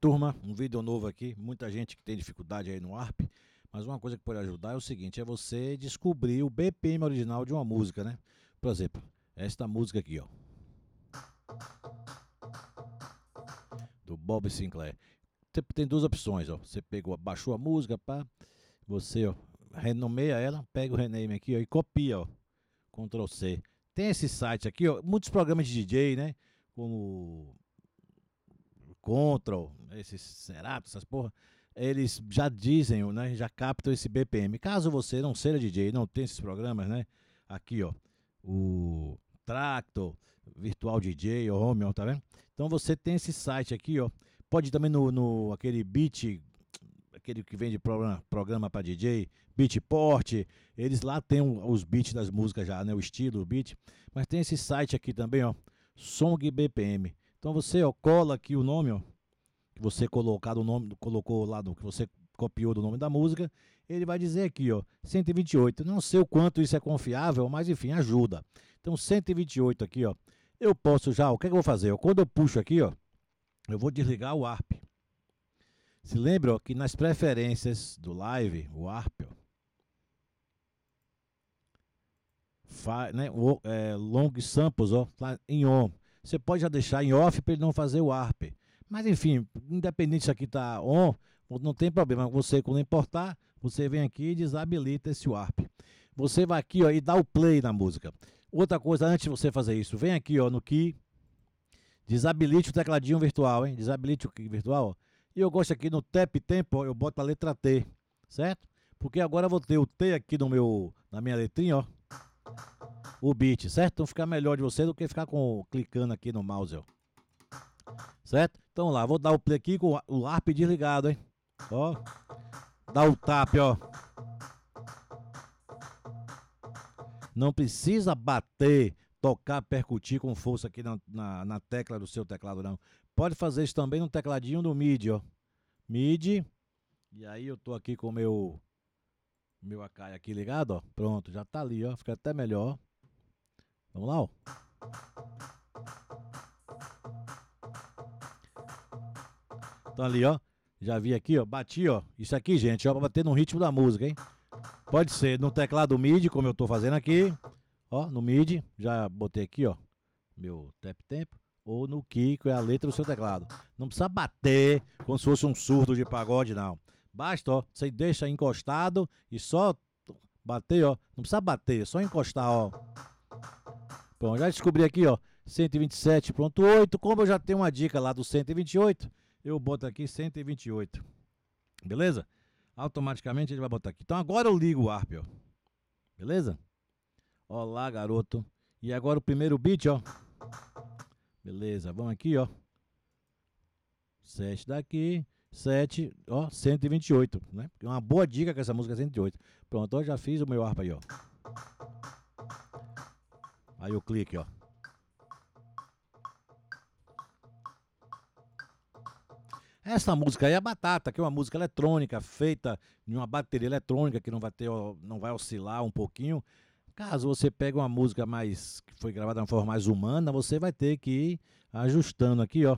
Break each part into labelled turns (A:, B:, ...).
A: Turma, um vídeo novo aqui, muita gente que tem dificuldade aí no ARP, mas uma coisa que pode ajudar é o seguinte, é você descobrir o BPM original de uma música, né? Por exemplo, esta música aqui, ó. Do Bob Sinclair. Tem duas opções, ó. Você pegou, baixou a música, pá, você, ó, renomeia ela, pega o rename aqui, ó, e copia, ó. Ctrl C. Tem esse site aqui, ó, muitos programas de DJ, né? Como Control, esses Serato, essas porra, eles já dizem, né, já captam esse BPM. Caso você não seja DJ, não tenha esses programas, né, aqui, ó, o Tracto, Virtual DJ, o Home, tá vendo? Então você tem esse site aqui, ó, pode ir também no, no aquele beat aquele que vende programa programa para DJ, Beatport, eles lá tem os beats das músicas já, né, o estilo, o beat, mas tem esse site aqui também, ó, Song BPM. Então você ó, cola aqui o nome, ó, que você colocar o nome, colocou lá do que você copiou do nome da música, ele vai dizer aqui, ó, 128. Não sei o quanto isso é confiável, mas enfim, ajuda. Então 128 aqui, ó. Eu posso já, o que, é que eu vou fazer? quando eu puxo aqui, ó, eu vou desligar o ARP. Se lembra ó, que nas preferências do live, o ARP, ó, fa, né, o, é, long samples, ó, tá em on você pode já deixar em off para ele não fazer o ARP. Mas enfim, independente se aqui está on, não tem problema. Você, quando importar, você vem aqui e desabilita esse arpe. Você vai aqui ó, e dá o play na música. Outra coisa, antes de você fazer isso, vem aqui ó, no Key, desabilite o tecladinho virtual, hein? Desabilite o Key virtual. Ó. E eu gosto aqui no Tap Tempo, eu boto a letra T, certo? Porque agora eu vou ter o T aqui no meu, na minha letrinha, ó o beat, certo? Então fica melhor de você do que ficar com, clicando aqui no mouse, ó. Certo? Então lá, vou dar o play aqui com o arpe desligado, hein? Ó. Dá o tap, ó. Não precisa bater, tocar, percutir com força aqui na, na, na tecla do seu teclado, não. Pode fazer isso também no tecladinho do MIDI, ó. MIDI. E aí eu tô aqui com o meu meu Akai aqui ligado, ó. Pronto, já tá ali, ó. Fica até melhor. Vamos lá, ó. Então ali, ó. Já vi aqui, ó. Bati, ó. Isso aqui, gente, ó, pra bater no ritmo da música, hein? Pode ser no teclado MIDI, como eu tô fazendo aqui. Ó, no MIDI. Já botei aqui, ó. Meu tap tempo. Ou no Kiko, é a letra do seu teclado. Não precisa bater como se fosse um surdo de pagode, não. Basta, ó. Você deixa encostado e só bater, ó. Não precisa bater, é só encostar, ó. Bom, já descobri aqui, ó, 127.8. Como eu já tenho uma dica lá do 128, eu boto aqui 128. Beleza? Automaticamente ele vai botar aqui. Então agora eu ligo o ARP, ó. Beleza? Olá, garoto. E agora o primeiro beat, ó. Beleza, vamos aqui, ó. 7 daqui, 7, ó, 128, né? é Uma boa dica com essa música 108. Pronto, eu já fiz o meu arpa aí, ó. Aí o clique, ó. Essa música aí é Batata, que é uma música eletrônica feita em uma bateria eletrônica que não vai ter, não vai oscilar um pouquinho. Caso você pegue uma música mais que foi gravada de uma forma mais humana, você vai ter que ir ajustando aqui, ó,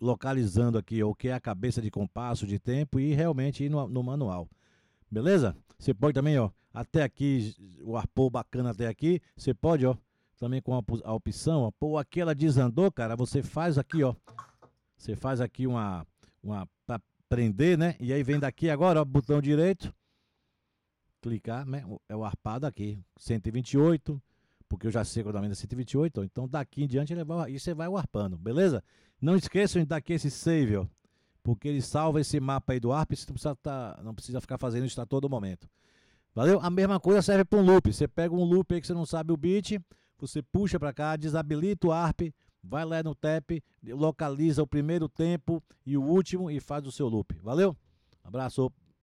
A: localizando aqui ó, o que é a cabeça de compasso, de tempo e realmente ir no, no manual. Beleza? Você pode também, ó, até aqui o arpou bacana até aqui, você pode, ó, também com a opção, pô, aquela desandou, cara, você faz aqui, ó. Você faz aqui uma, uma pra prender, né? E aí vem daqui agora, ó, botão direito, clicar, né? É o arpado aqui, 128, porque eu já sei que o da 128, então daqui em diante ele vai, e você vai arpando, beleza? Não esqueçam de dar aqui esse save, ó, porque ele salva esse mapa aí do ARP, você não precisa, tá, não precisa ficar fazendo isso a todo momento. Valeu? A mesma coisa serve para um loop. Você pega um loop aí que você não sabe o beat, você puxa para cá, desabilita o ARP, vai lá no TAP, localiza o primeiro tempo e o último e faz o seu loop. Valeu? Abraço.